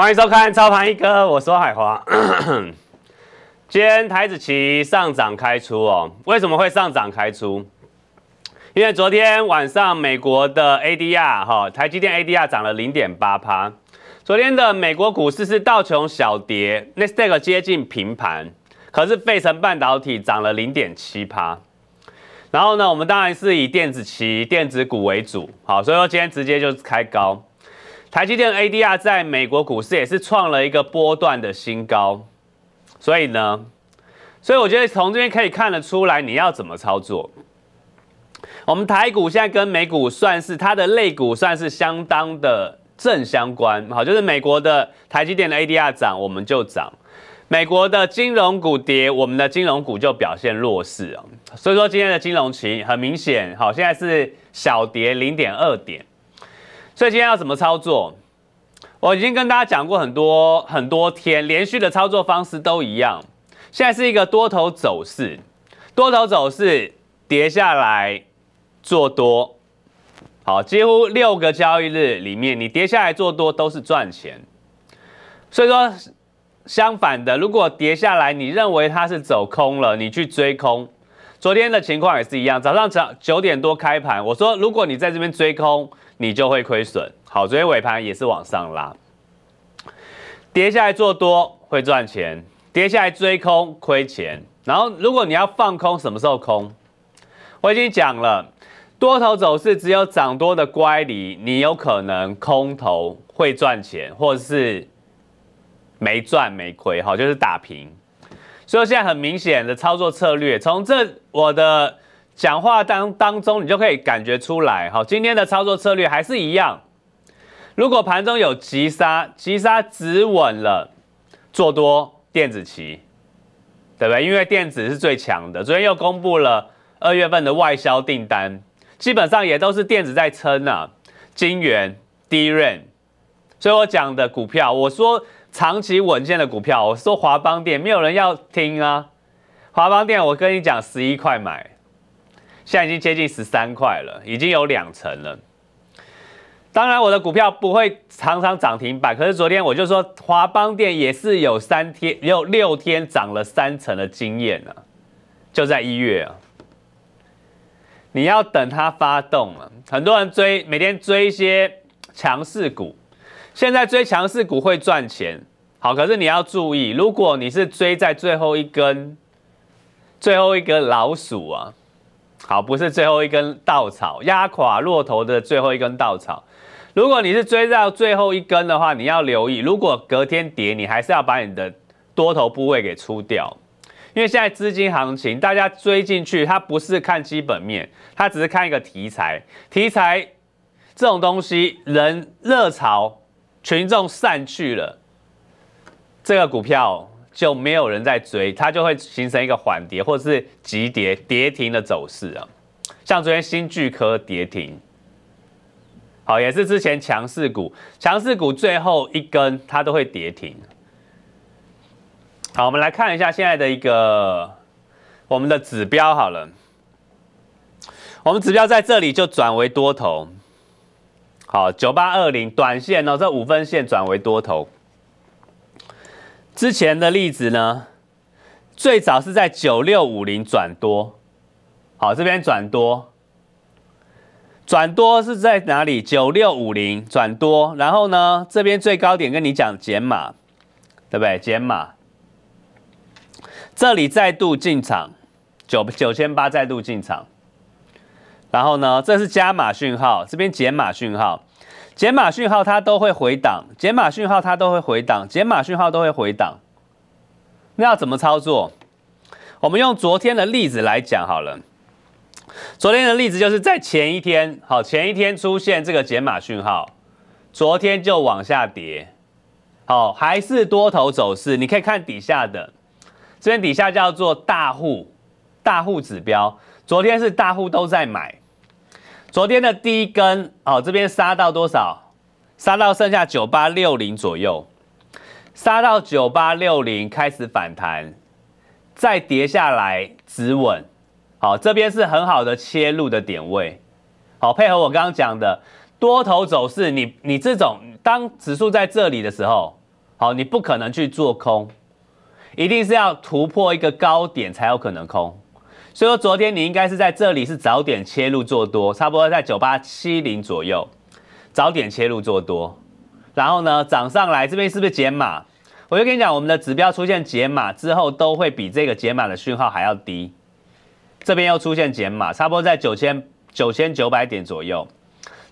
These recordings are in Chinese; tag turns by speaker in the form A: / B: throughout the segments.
A: 欢迎收看操盘一哥，我是海华。今天台子旗上涨开出哦，为什么会上涨开出？因为昨天晚上美国的 ADR 哈，台积电 ADR 涨了零点八趴。昨天的美国股市是倒琼小跌 n a s t a q 接近平盘，可是费城半导体涨了零点七趴。然后呢，我们当然是以电子旗、电子股为主，好，所以说今天直接就是开高。台积电 ADR 在美国股市也是创了一个波段的新高，所以呢，所以我觉得从这边可以看得出来，你要怎么操作。我们台股现在跟美股算是它的类股，算是相当的正相关。好，就是美国的台积电的 ADR 涨，我们就涨；美国的金融股跌，我们的金融股就表现弱势啊。所以说今天的金融期很明显，好，现在是小跌零点二点。所以今天要怎么操作？我已经跟大家讲过很多很多天，连续的操作方式都一样。现在是一个多头走势，多头走势跌下来做多，好，几乎六个交易日里面你跌下来做多都是赚钱。所以说，相反的，如果跌下来你认为它是走空了，你去追空。昨天的情况也是一样，早上早九点多开盘，我说如果你在这边追空，你就会亏损。好，昨天尾盘也是往上拉，跌下来做多会赚钱，跌下来追空亏钱。然后如果你要放空，什么时候空？我已经讲了，多头走势只有涨多的乖离，你有可能空头会赚钱，或者是没赚没亏哈，就是打平。所以现在很明显的操作策略，从这我的讲话当当中，你就可以感觉出来。好，今天的操作策略还是一样。如果盘中有急杀，急杀止稳了，做多电子期，对不对？因为电子是最强的。昨天又公布了二月份的外销订单，基本上也都是电子在撑啊，金元、低润。所以我讲的股票，我说。长期稳健的股票，我说华邦店没有人要听啊。华邦店我跟你讲，十一块买，现在已经接近十三块了，已经有两成了。当然，我的股票不会常常涨停板，可是昨天我就说华邦店也是有三天、有六天涨了三成的经验了，就在一月啊。你要等它发动了，很多人追，每天追一些强势股。现在追强势股会赚钱，好，可是你要注意，如果你是追在最后一根，最后一根老鼠啊，好，不是最后一根稻草，压垮骆驼的最后一根稻草。如果你是追到最后一根的话，你要留意，如果隔天跌，你还是要把你的多头部位给出掉，因为现在资金行情，大家追进去，它不是看基本面，它只是看一个题材，题材这种东西，人热潮。群众散去了，这个股票就没有人在追，它就会形成一个缓跌或者是急跌、跌停的走势啊。像昨天新巨科跌停，好，也是之前强势股，强势股最后一根它都会跌停。好，我们来看一下现在的一个我们的指标好了，我们指标在这里就转为多头。好，九八二零短线呢，这五分线转为多头。之前的例子呢，最早是在九六五零转多。好，这边转多，转多是在哪里？九六五零转多，然后呢，这边最高点跟你讲减码，对不对？减码，这里再度进场，九九千八再度进场。然后呢？这是加码讯号，这边减码讯号，减码讯号它都会回档，减码讯号它都会回档，减码讯号都会回档。那要怎么操作？我们用昨天的例子来讲好了。昨天的例子就是在前一天，好，前一天出现这个减码讯号，昨天就往下跌，好，还是多头走势。你可以看底下的，这边底下叫做大户，大户指标，昨天是大户都在买。昨天的第一根，好，这边杀到多少？杀到剩下九八六零左右，杀到九八六零开始反弹，再跌下来止稳。好，这边是很好的切入的点位。好，配合我刚刚讲的多头走势，你你这种当指数在这里的时候，好，你不可能去做空，一定是要突破一个高点才有可能空。所以说，昨天你应该是在这里是早点切入做多，差不多在九八七零左右，早点切入做多。然后呢，涨上来这边是不是减码？我就跟你讲，我们的指标出现减码之后，都会比这个解码的讯号还要低。这边又出现减码，差不多在九千九千九百点左右，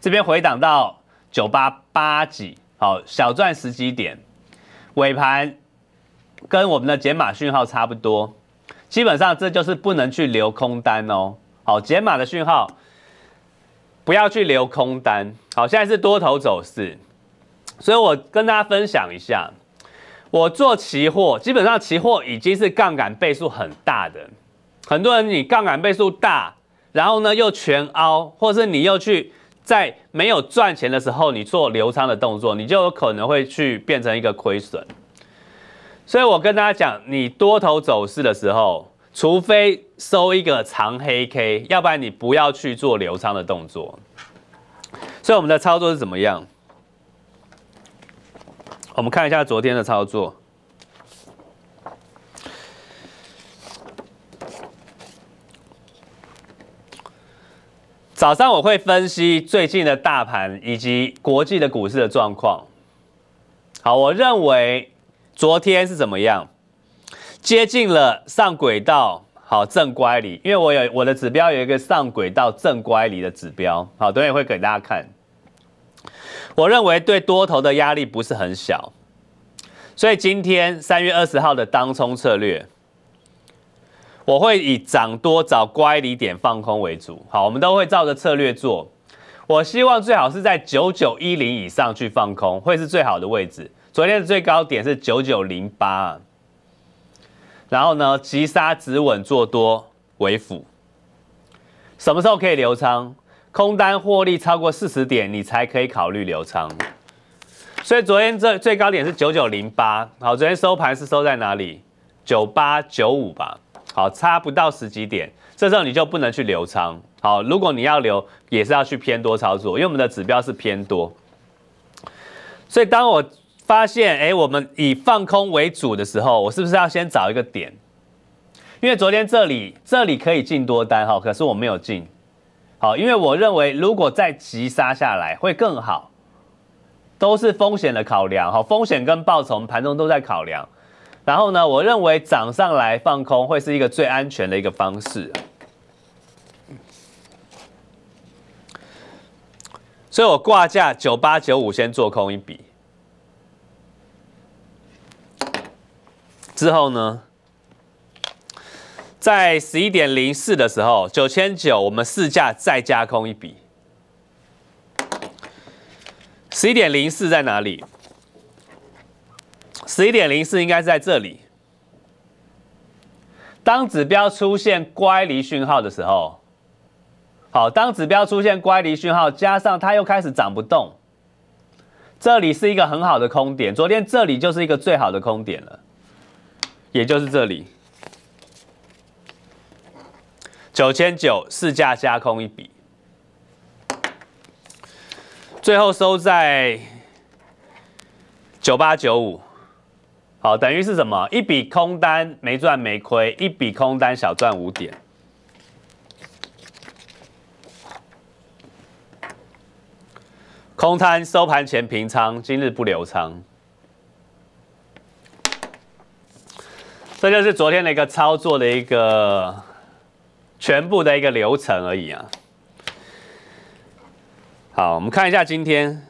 A: 这边回档到九八八几，好，小赚十几点。尾盘跟我们的减码讯号差不多。基本上这就是不能去留空单哦。好，解码的讯号，不要去留空单。好，现在是多头走势，所以我跟大家分享一下，我做期货，基本上期货已经是杠杆倍数很大的，很多人你杠杆倍数大，然后呢又全凹，或是你又去在没有赚钱的时候你做流仓的动作，你就有可能会去变成一个亏损。所以我跟大家讲，你多头走势的时候，除非收一个长黑 K，要不然你不要去做流仓的动作。所以我们的操作是怎么样？我们看一下昨天的操作。早上我会分析最近的大盘以及国际的股市的状况。好，我认为。昨天是怎么样？接近了上轨道，好正乖离，因为我有我的指标有一个上轨道正乖离的指标，好，等会会给大家看。我认为对多头的压力不是很小，所以今天三月二十号的当冲策略，我会以涨多找乖离点放空为主，好，我们都会照着策略做。我希望最好是在九九一零以上去放空，会是最好的位置。昨天的最高点是九九零八，然后呢，急杀止稳做多为辅，什么时候可以留仓？空单获利超过四十点，你才可以考虑留仓。所以昨天这最高点是九九零八，好，昨天收盘是收在哪里？九八九五吧，好，差不到十几点，这时候你就不能去留仓。好，如果你要留，也是要去偏多操作，因为我们的指标是偏多，所以当我。发现哎，我们以放空为主的时候，我是不是要先找一个点？因为昨天这里这里可以进多单哈，可是我没有进。好，因为我认为如果再急杀下来会更好，都是风险的考量哈，风险跟报酬盘中都在考量。然后呢，我认为涨上来放空会是一个最安全的一个方式，所以我挂价九八九五先做空一笔。之后呢，在十一点零四的时候，九千九，我们试价再加空一笔。十一点零四在哪里？十一点零四应该是在这里。当指标出现乖离讯号的时候，好，当指标出现乖离讯号，加上它又开始涨不动，这里是一个很好的空点。昨天这里就是一个最好的空点了。也就是这里，九千九市价加空一笔，最后收在九八九五，好等于是什么？一笔空单没赚没亏，一笔空单小赚五点，空摊收盘前平仓，今日不留仓。这就是昨天的一个操作的一个全部的一个流程而已啊。好，我们看一下今天，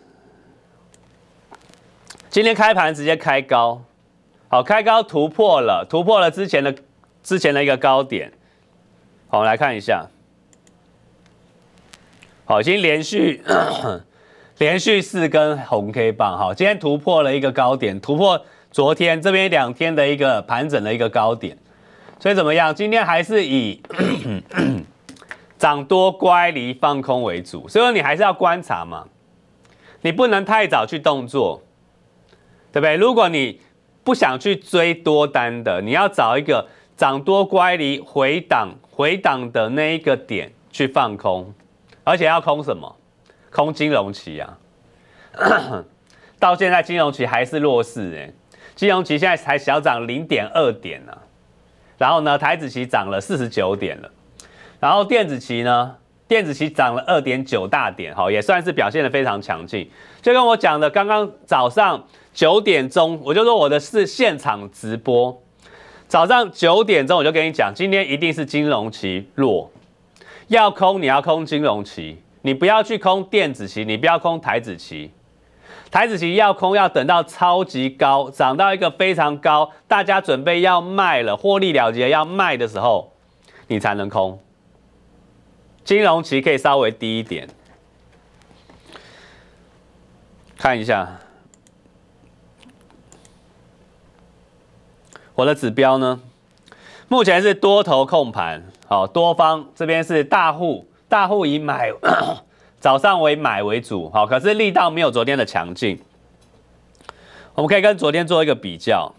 A: 今天开盘直接开高，好，开高突破了，突破了之前的之前的一个高点。好，我们来看一下，好，已经连续连续四根红 K 棒，哈，今天突破了一个高点，突破。昨天这边两天的一个盘整的一个高点，所以怎么样？今天还是以涨多乖离放空为主，所以说你还是要观察嘛，你不能太早去动作，对不对？如果你不想去追多单的，你要找一个涨多乖离回档回档的那一个点去放空，而且要空什么？空金融期啊，到现在金融期还是弱势哎。金融期现在才小涨零点二点呢，然后呢，台子期涨了四十九点了，然后电子期呢，电子期涨了二点九大点，好，也算是表现的非常强劲。就跟我讲的，刚刚早上九点钟，我就说我的是现场直播，早上九点钟我就跟你讲，今天一定是金融期弱，要空你要空金融期，你不要去空电子期，你不要空台子期。台子棋要空，要等到超级高，涨到一个非常高，大家准备要卖了，获利了结要卖的时候，你才能空。金融期可以稍微低一点，看一下我的指标呢，目前是多头控盘，好，多方这边是大户，大户已买。早上为买为主，好，可是力道没有昨天的强劲。我们可以跟昨天做一个比较，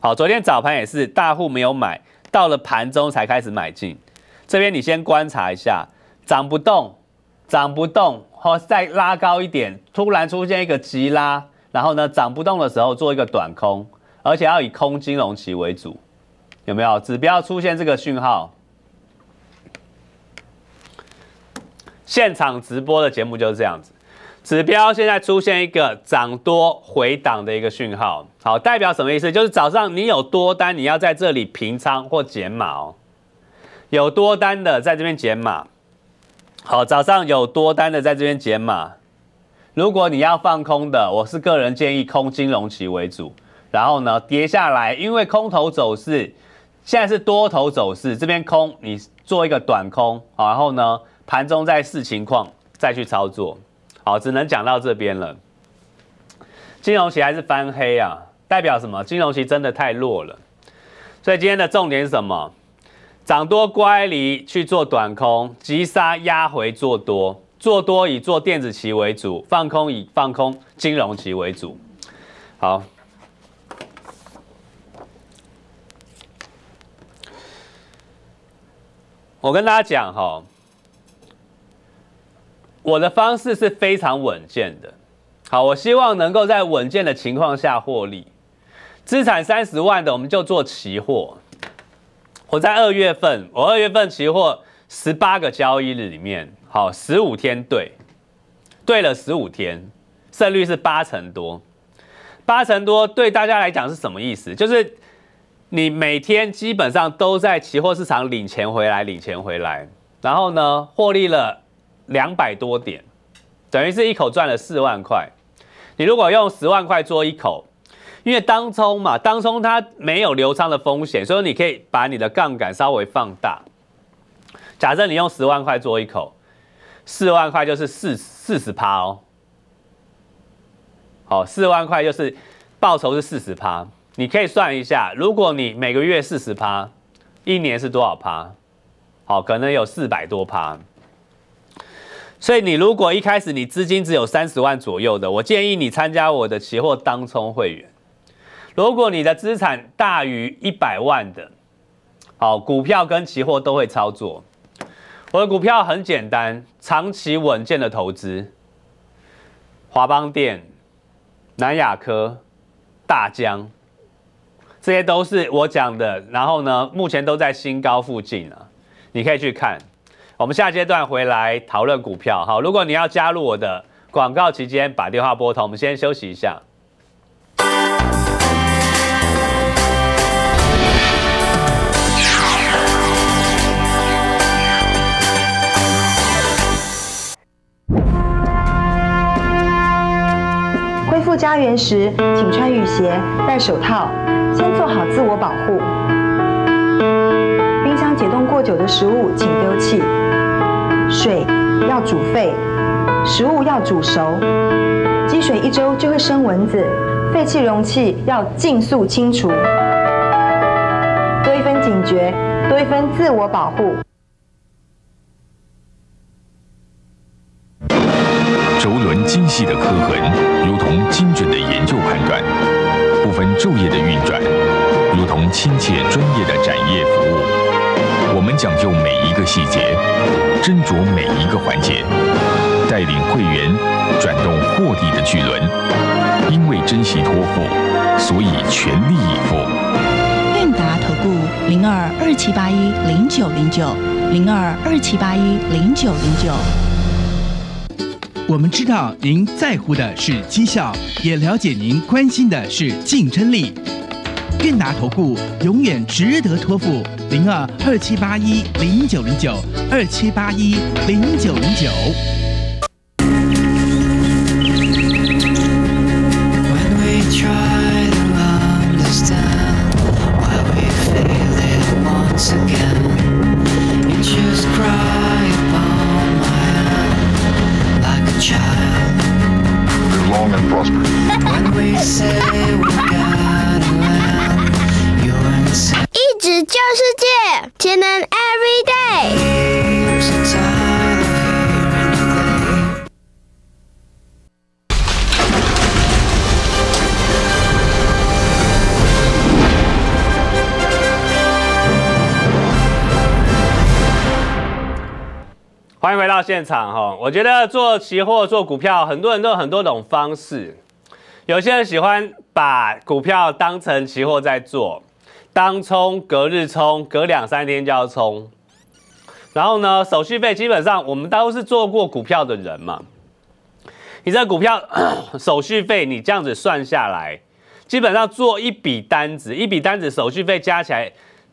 A: 好，昨天早盘也是大户没有买，到了盘中才开始买进。这边你先观察一下，涨不动，涨不动，或再拉高一点，突然出现一个急拉，然后呢，涨不动的时候做一个短空，而且要以空金融期为主，有没有？指标出现这个讯号。现场直播的节目就是这样子，指标现在出现一个涨多回档的一个讯号，好，代表什么意思？就是早上你有多单，你要在这里平仓或减码。有多单的在这边减码，好，早上有多单的在这边减码。如果你要放空的，我是个人建议空金融期为主，然后呢跌下来，因为空头走势，现在是多头走势，这边空你做一个短空，然后呢？盘中再视情况再去操作，好，只能讲到这边了。金融期还是翻黑啊，代表什么？金融期真的太弱了。所以今天的重点是什么？涨多乖离去做短空，急杀压回做多，做多以做电子期为主，放空以放空金融期为主。好，我跟大家讲哈。我的方式是非常稳健的，好，我希望能够在稳健的情况下获利。资产三十万的，我们就做期货。我在二月份，我二月份期货十八个交易日里面，好，十五天对，对了十五天，胜率是八成多。八成多对大家来讲是什么意思？就是你每天基本上都在期货市场领钱回来，领钱回来，然后呢获利了。两百多点，等于是一口赚了四万块。你如果用十万块做一口，因为当冲嘛，当冲它没有流仓的风险，所以你可以把你的杠杆稍微放大。假设你用十万块做一口，四万块就是四四十趴哦。好，四万块就是报酬是四十趴。你可以算一下，如果你每个月四十趴，一年是多少趴？好，可能有四百多趴。所以你如果一开始你资金只有三十万左右的，我建议你参加我的期货当冲会员。如果你的资产大于一百万的，好，股票跟期货都会操作。我的股票很简单，长期稳健的投资。华邦电、南亚科、大江，这些都是我讲的。然后呢，目前都在新高附近了，你可以去看。我们下阶段回来讨论股票，好。如果你要加入我的广告期间，把电话拨通。我们先休息一下。恢复家园时，请穿雨鞋、戴手套，先做好自我保护。久的食物请丢弃，水要煮沸，食物要煮熟，积水一周就会生蚊子，废弃容器要尽速清除。多一分警觉，多一分自我保护。轴轮精细的刻痕，如同精准的研究判断；不分昼夜的运转，如同亲切专业的展业服务。我们讲究每一个细节，斟酌每一个环节，带领会员转动获利的巨轮。因为珍惜托付，所以全力以赴。韵达投顾零二二七八一零九零九零二二七八一零九零九。我们知道您在乎的是绩效，也了解您关心的是竞争力。信达投顾永远值得托付，零二二七八一零九零九二七八一零九零九。欢迎回到现场哈！我觉得做期货、做股票，很多人都有很多种方式。有些人喜欢把股票当成期货在做，当冲、隔日冲、隔两三天就要冲。然后呢，手续费基本上，我们都是做过股票的人嘛。你这股票 手续费，你这样子算下来，基本上做一笔单子，一笔单子手续费加起来，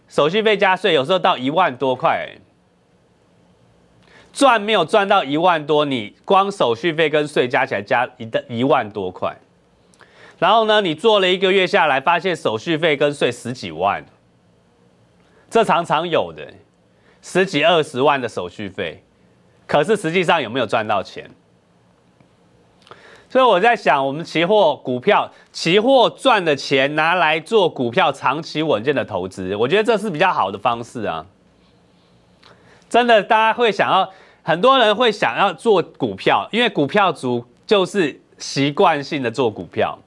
A: 手续费加税，有时候到一万多块。赚没有赚到一万多，你光手续费跟税加起来加一的一万多块，然后呢，你做了一个月下来，发现手续费跟税十几万，这常常有的，十几二十万的手续费，可是实际上有没有赚到钱？所以我在想，我们期货股票，期货赚的钱拿来做股票长期稳健的投资，我觉得这是比较好的方式啊，真的，大家会想要。很多人会想要做股票，因为股票族就是习惯性的做股票，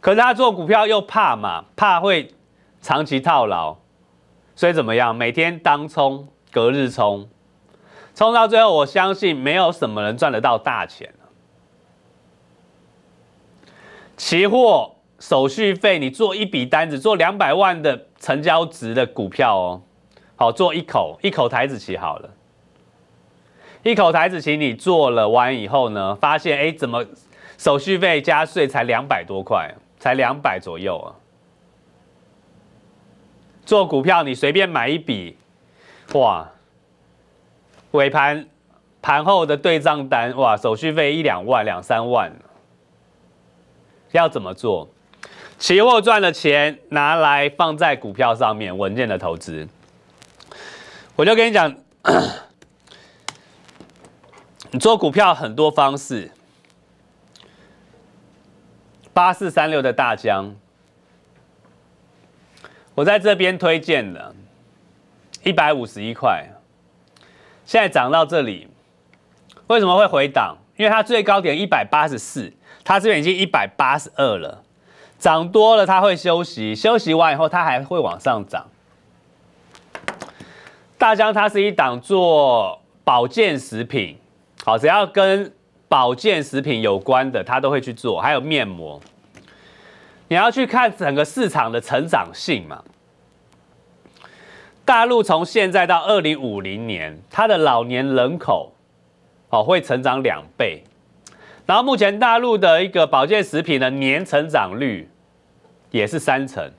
A: 可是他做股票又怕嘛，怕会长期套牢，所以怎么样？每天当冲，隔日冲，冲到最后，我相信没有什么人赚得到大钱期货手续费，你做一笔单子，做两百万的成交值的股票哦，好做一口一口台子起好了。一口台子请你做了完以后呢，发现哎，怎么手续费加税才两百多块，才两百左右啊？做股票你随便买一笔，哇，尾盘盘后的对账单，哇，手续费一两万、两三万，要怎么做？期货赚的钱拿来放在股票上面稳健的投资，我就跟你讲。你做股票很多方式，八四三六的大疆，我在这边推荐了，一百五十一块，现在涨到这里，为什么会回档？因为它最高点一百八十四，它这边已经一百八十二了，涨多了它会休息，休息完以后它还会往上涨。大疆它是一档做保健食品。好，只要跟保健食品有关的，他都会去做。还有面膜，你要去看整个市场的成长性嘛？大陆从现在到二零五零年，它的老年人口哦会成长两倍，然后目前大陆的一个保健食品的年成长率也是三成。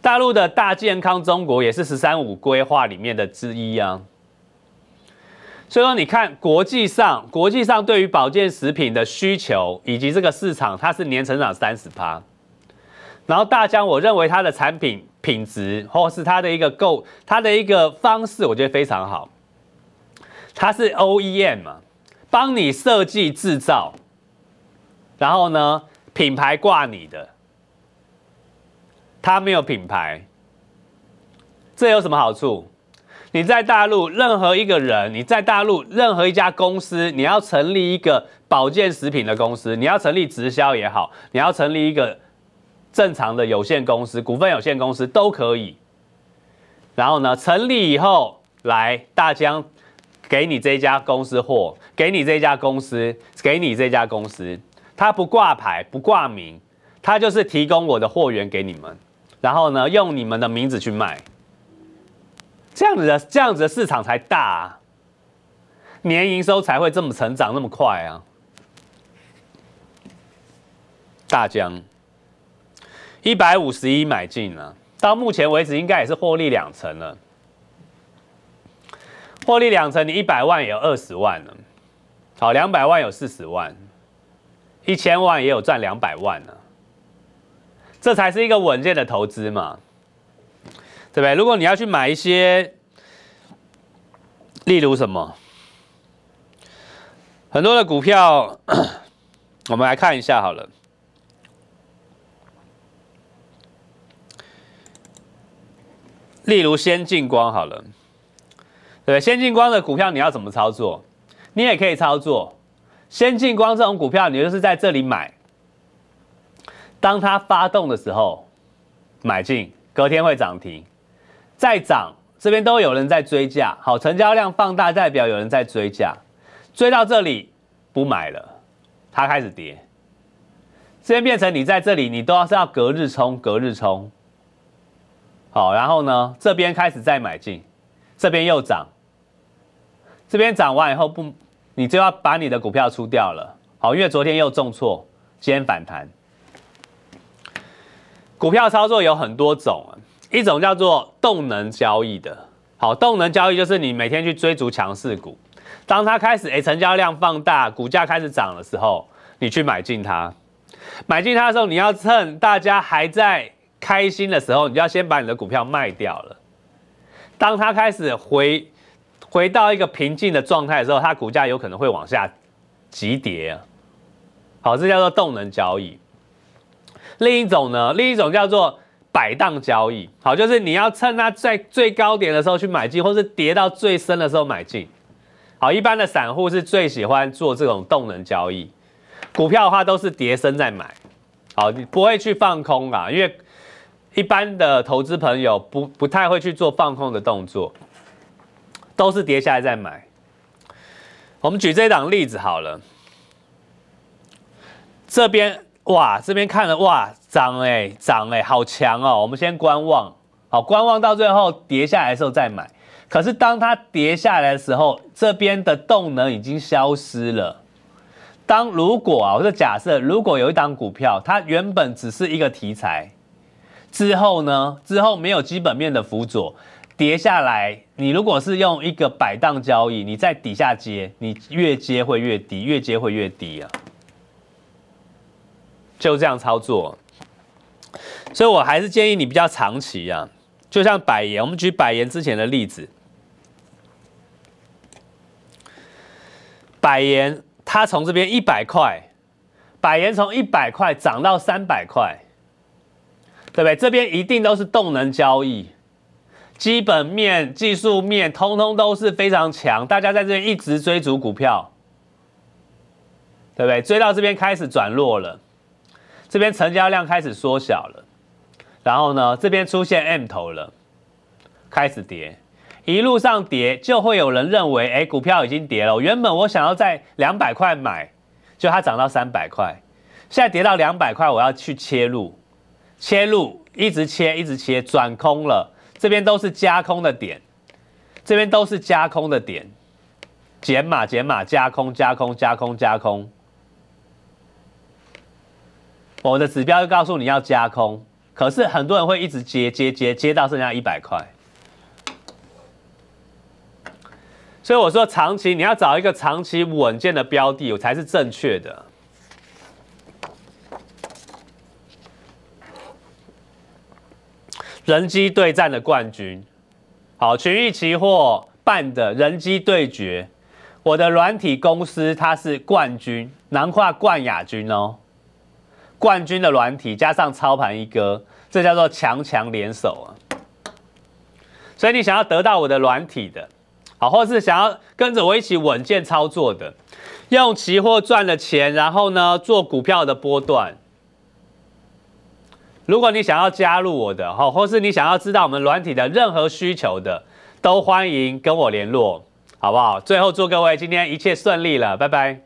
A: 大陆的大健康中国也是“十三五”规划里面的之一啊。所以说，你看国际上，国际上对于保健食品的需求以及这个市场，它是年成长三十趴。然后大疆，我认为它的产品品质，或是它的一个购，它的一个方式，我觉得非常好。它是 OEM 嘛，帮你设计制造，然后呢，品牌挂你的，它没有品牌，这有什么好处？你在大陆任何一个人，你在大陆任何一家公司，你要成立一个保健食品的公司，你要成立直销也好，你要成立一个正常的有限公司、股份有限公司都可以。然后呢，成立以后，来大疆给你这家公司货，给你这家公司，给你这家公司，它不挂牌、不挂名，它就是提供我的货源给你们，然后呢，用你们的名字去卖。这样子的，这样子的市场才大，年营收才会这么成长那么快啊！大疆一百五十一买进了，到目前为止应该也是获利两成了。获利两成，你一百万有二十万了，好，两百万有四十万，一千万也有赚两百万了，这才是一个稳健的投资嘛。对不对？如果你要去买一些，例如什么，很多的股票，我们来看一下好了。例如先进光好了，对不先进光的股票你要怎么操作？你也可以操作。先进光这种股票，你就是在这里买，当它发动的时候，买进，隔天会涨停。再涨，这边都有人在追价，好，成交量放大代表有人在追价，追到这里不买了，它开始跌，这边变成你在这里，你都要是要隔日冲，隔日冲，好，然后呢，这边开始再买进，这边又涨，这边涨完以后不，你就要把你的股票出掉了，好，因为昨天又重挫，今天反弹，股票操作有很多种。一种叫做动能交易的，好，动能交易就是你每天去追逐强势股，当它开始哎成交量放大，股价开始涨的时候，你去买进它，买进它的时候，你要趁大家还在开心的时候，你要先把你的股票卖掉了，当它开始回回到一个平静的状态的时候，它股价有可能会往下急跌，好，这叫做动能交易。另一种呢，另一种叫做。摆荡交易，好，就是你要趁它在最高点的时候去买进，或是跌到最深的时候买进。好，一般的散户是最喜欢做这种动能交易，股票的话都是跌升再买。好，你不会去放空啊，因为一般的投资朋友不不太会去做放空的动作，都是跌下来再买。我们举这一档例子好了，这边。哇，这边看了哇，涨哎，涨哎，好强哦！我们先观望，好观望到最后跌下来的时候再买。可是当它跌下来的时候，这边的动能已经消失了。当如果啊，我就假设，如果有一档股票，它原本只是一个题材，之后呢，之后没有基本面的辅佐，跌下来，你如果是用一个摆荡交易，你在底下接，你越接会越低，越接会越低啊。就这样操作，所以我还是建议你比较长期啊，就像百元，我们举百元之前的例子，百元它从这边一百块，百元从一百块涨到三百块，对不对？这边一定都是动能交易，基本面、技术面通通都是非常强，大家在这边一直追逐股票，对不对？追到这边开始转弱了。这边成交量开始缩小了，然后呢，这边出现 M 头了，开始跌，一路上跌就会有人认为，哎，股票已经跌了。原本我想要在两百块买，就它涨到三百块，现在跌到两百块，我要去切入，切入，一直切，一直切，转空了。这边都是加空的点，这边都是加空的点，减码减码，加空加空加空加空。我的指标就告诉你要加空，可是很多人会一直接接接接，到剩下一百块。所以我说，长期你要找一个长期稳健的标的，我才是正确的。人机对战的冠军，好，群益期货办的人机对决，我的软体公司它是冠军，南括冠亚军哦。冠军的软体加上操盘一哥，这叫做强强联手啊！所以你想要得到我的软体的，好，或是想要跟着我一起稳健操作的，用期货赚了钱，然后呢做股票的波段。如果你想要加入我的，好，或是你想要知道我们软体的任何需求的，都欢迎跟我联络，好不好？最后祝各位今天一切顺利了，拜拜。